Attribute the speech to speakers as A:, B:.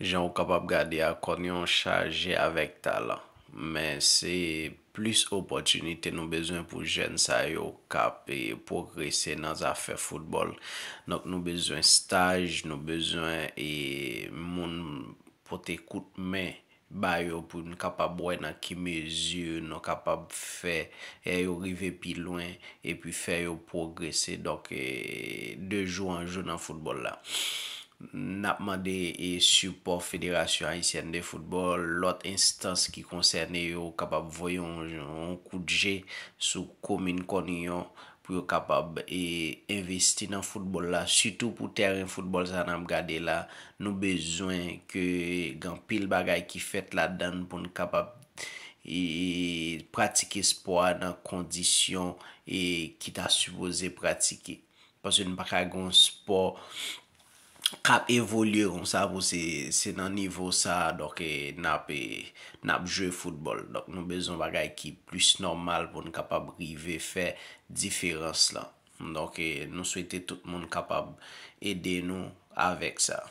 A: Jan ou kapap gade akon yon chaje avek talan Men se plus opotunite nou bezwen pou jen sa yo kap E progresen nan zafen futbol Nou bezwen staj, nou bezwen e moun pot ekout men ba yo pou nou kapab wè nan ki mezur, nou kapab fè e yo rive pi lwen, epi fè yo progresè, dok e, de jou an jou nan foutbol la. Napman de e support Fédération Haitienne de Foutbol, lot instans ki konsernè yo kapab voyon an koutje sou komin koninyon, pou yo kapab e investi nan foutbol la. Sütou pou terren foutbol sa nan ap gade la, nou bezwen ke gan pil bagay ki fet la dan pou nou kapab e pratike spoa nan kondisyon e ki ta suvoze pratike. Pase nou baka goun spoa Kap evolyeron sa pou se nan nivou sa e e, Dok nou bezon bagay ki plus normal pou nou kapab rive fe diferans la Dok e, nou swete tout moun kapab ede nou avek sa